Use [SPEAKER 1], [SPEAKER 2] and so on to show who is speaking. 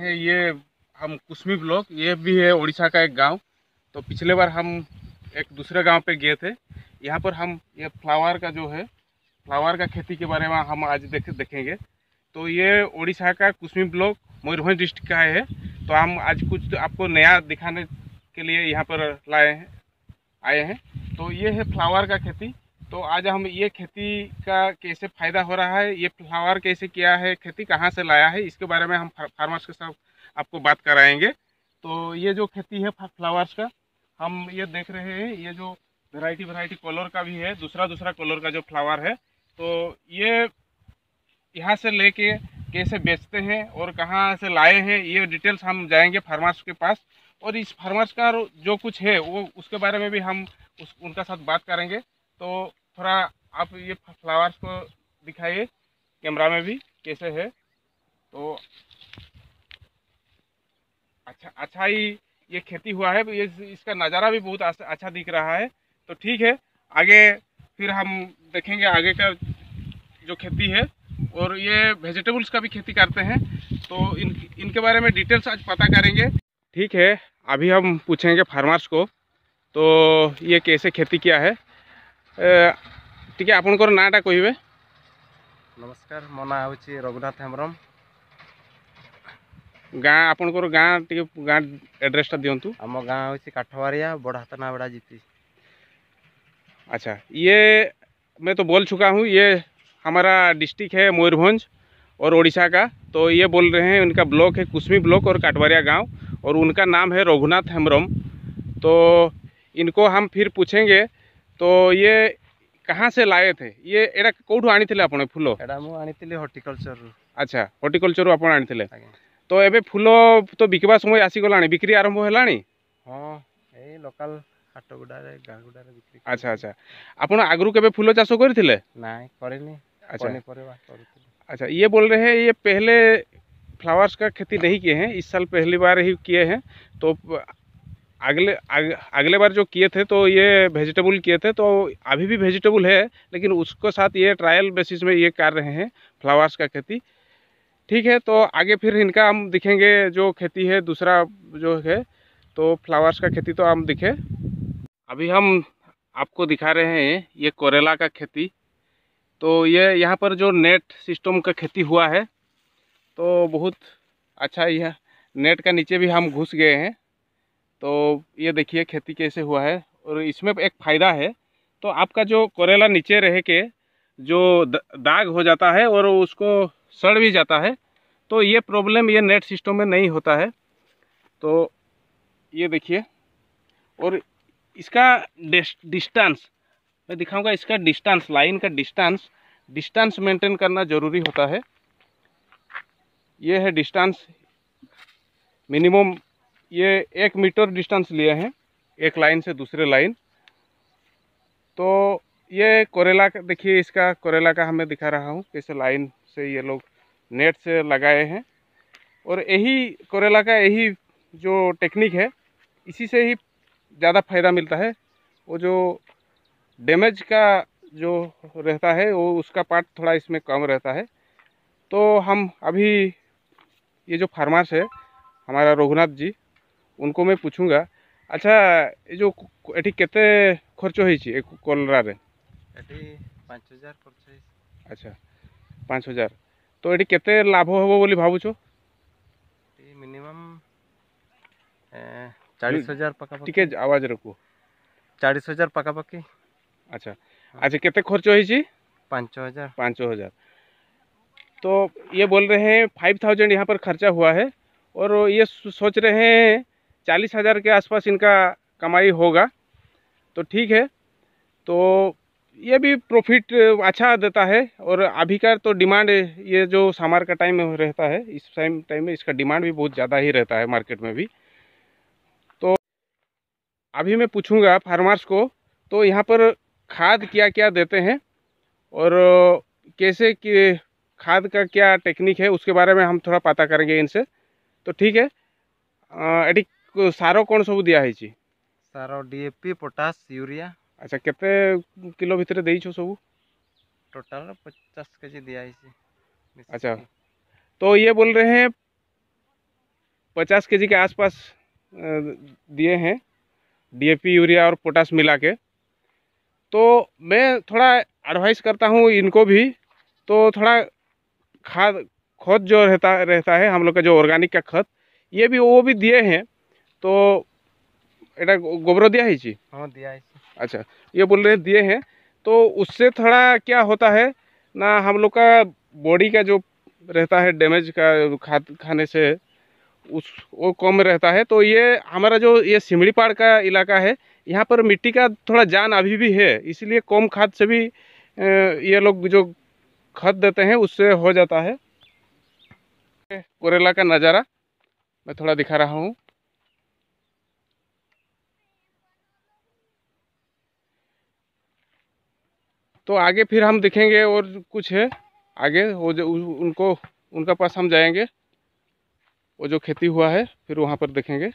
[SPEAKER 1] हैं ये हम कुसमी ब्लॉक ये भी है उड़ीसा का एक गांव तो पिछले बार हम एक दूसरे गांव पे गए थे यहाँ पर हम ये फ्लावर का जो है फ्लावर का खेती के बारे में हम आज देख देखेंगे तो ये उड़ीसा का कुसमी ब्लॉक मयूरभंज डिस्ट्रिक्ट का है तो हम आज कुछ तो आपको नया दिखाने के लिए यहाँ पर लाए हैं आए हैं तो ये है फ्लावर का खेती तो आज हम ये खेती का कैसे फ़ायदा हो रहा है ये फ्लावर कैसे किया है खेती कहाँ से लाया है इसके बारे में हम फार्मर्स के साथ आपको बात कराएंगे तो ये जो खेती है फ्लावर्स का हम ये देख रहे हैं ये जो वैरायटी वैरायटी कलर का भी है दूसरा दूसरा कलर का जो फ्लावर है तो ये यहाँ से लेके कैसे बेचते हैं और कहाँ से लाए हैं ये डिटेल्स हम जाएंगे फार्मर्स के पास और इस फार्मर्स का जो कुछ है वो उसके बारे में भी हम उस उनका साथ बात करेंगे तो थोड़ा आप ये फ्लावर्स को दिखाइए कैमरा में भी कैसे है तो अच्छा अच्छा ही ये खेती हुआ है ये इसका नज़ारा भी बहुत अच्छा दिख रहा है तो ठीक है आगे फिर हम देखेंगे आगे का जो खेती है और ये वेजिटेबल्स का भी खेती करते हैं तो इन इनके बारे में डिटेल्स आज पता करेंगे ठीक है अभी हम पूछेंगे फार्मर्स को तो ये कैसे खेती किया है ଟିକେ ଆପଣଙ୍କର ନାଁଟା କହିବେ ନମସ୍କାର ମୋ ନାଁ ହେଉଛି ରଘୁନାଥ ହେମ୍ରମ୍ ଗାଁ ଆପଣଙ୍କର गाँ ଟିକେ ଗାଁ ଆଡ୍ରେସଟା ଦିଅନ୍ତୁ ଆମ ଗାଁ ହେଉଛି କାଠବାରିଆ ବଡ଼ହାତନାବେଡ଼ା ଜିପି अच्छा ये मैं तो बोल चुका हूँ ये हमारा डिस्ट्रिक्ट है मयूरभंज और उड़ीसा का तो ये बोल रहे हैं उनका ब्लॉक है कुसमी ब्लॉक और काटवारिया गांव और उनका नाम है रघुनाथ हेम्ब्रम तो इनको हम फिर पूछेंगे तो ये कहाँ से लाए थे ये एरा एटा कोठू आनीथिले आपण फूल एटा मु आनीथिले हॉर्टिकल्चर रु अच्छा हॉर्टिकल्चर रु आपण आनीथिले तो एबे फूल तो बिकवा समय आसी गलाणी बिक्री आरंभ हेलाणी हां ए लोकल हाट गुडा रे गां गुडा रे बिक्री अच्छा अच्छा आपण आगरु केबे फूल चाष करथिले नाही करेनी अच्छा पनीपरिवा करथिले अच्छा ये बोल रहे हैं ये पहले फ्लावर्स का खेती नहीं किए हैं इस साल पहली बार ही किए हैं तो अगले अग, अगले बार जो किए थे तो ये वेजिटेबल किए थे तो अभी भी वेजिटेबल है लेकिन उसको साथ ये ट्रायल बेसिस में ये कर रहे हैं फ्लावर्स का खेती ठीक है तो आगे फिर इनका हम दिखेंगे जो खेती है दूसरा जो है तो फ्लावर्स का खेती तो हम दिखे अभी हम आपको दिखा रहे हैं ये कोरेला का खेती तो ये यहाँ पर जो नेट सिस्टम का खेती हुआ है तो बहुत अच्छा यह नेट का नीचे भी हम घुस गए हैं तो ये देखिए खेती कैसे हुआ है और इसमें एक फ़ायदा है तो आपका जो करेला नीचे रह के जो दाग हो जाता है और उसको सड़ भी जाता है तो ये प्रॉब्लम ये नेट सिस्टम में नहीं होता है तो ये देखिए और इसका डिस्टेंस मैं दिखाऊंगा इसका डिस्टेंस लाइन का डिस्टेंस डिस्टेंस मेंटेन करना ज़रूरी होता है ये है डिस्टेंस मिनिमम ये एक मीटर डिस्टेंस लिए हैं एक लाइन से दूसरे लाइन तो ये करेला का देखिए इसका करेला का हमें दिखा रहा हूँ कैसे लाइन से ये लोग नेट से लगाए हैं और यही करेला का यही जो टेक्निक है इसी से ही ज़्यादा फायदा मिलता है वो जो डैमेज का जो रहता है वो उसका पार्ट थोड़ा इसमें कम रहता है तो हम अभी ये जो फार्मर्स है हमारा रघुनाथ जी उनको मैं पूछूंगा अच्छा ये जो एटी केते खर्च होइछि कोलरा रे एटी 5000 खर्च होइछि अच्छा 5000 तो एटी केते लाभ होबो बोली भाबुछो ए मिनिमम 40000 पका पकी ठीक है आवाज रखो 40000 पका पकी अच्छा अच्छा केते खर्च होइछि 5000 5000 तो ये बोल रहे हैं फाइव थाउजेंड यहाँ पर खर्चा हुआ है और ये सोच रहे हैं चालीस हज़ार के आसपास इनका कमाई होगा तो ठीक है तो ये भी प्रॉफिट अच्छा देता है और अभी का तो डिमांड ये जो सामार का टाइम रहता है इस टाइम टाइम में इसका डिमांड भी बहुत ज़्यादा ही रहता है मार्केट में भी तो अभी मैं पूछूंगा फार्मर्स को तो यहाँ पर खाद क्या क्या देते हैं और कैसे कि खाद का क्या टेक्निक है उसके बारे में हम थोड़ा पता करेंगे इनसे तो ठीक है एडिक कौन କ'ଣ ସବୁ ଦିଆହେଇଛି ସାର ଡିଏପି ପଟାସ୍ ୟୁରିଆ ଆଚ୍ଛା କେତେ କିଲୋ भितर ଦେଇଛ सब टोटल पचास के जी दिया अच्छा तो ये बोल रहे हैं पचास के जी के आसपास दिए हैं डीएपी यूरिया और पोटास मिला के तो मैं थोड़ा एडवाइस करता हूँ इनको भी तो थोड़ा खाद खत जो रहता रहता है हम लोग का जो ऑर्गेनिक का खत ये भी वो भी दिए हैं तो एटा गोबर दिया है जी हाँ दिया है अच्छा ये बोल रहे दिए हैं तो उससे थोड़ा क्या होता है ना हम लोग का बॉडी का जो रहता है डैमेज का खा खाने से उस वो कम रहता है तो ये हमारा जो ये सिमड़ी पहाड़ का इलाका है यहाँ पर मिट्टी का थोड़ा जान अभी भी है इसीलिए कम खाद से भी ये लोग जो खत देते हैं उससे हो जाता है कोरेला का नज़ारा मैं थोड़ा दिखा रहा हूँ तो आगे फिर हम देखेंगे और कुछ है आगे वो जो उनको उनका पास हम जाएंगे वो जो खेती हुआ है फिर वहाँ पर देखेंगे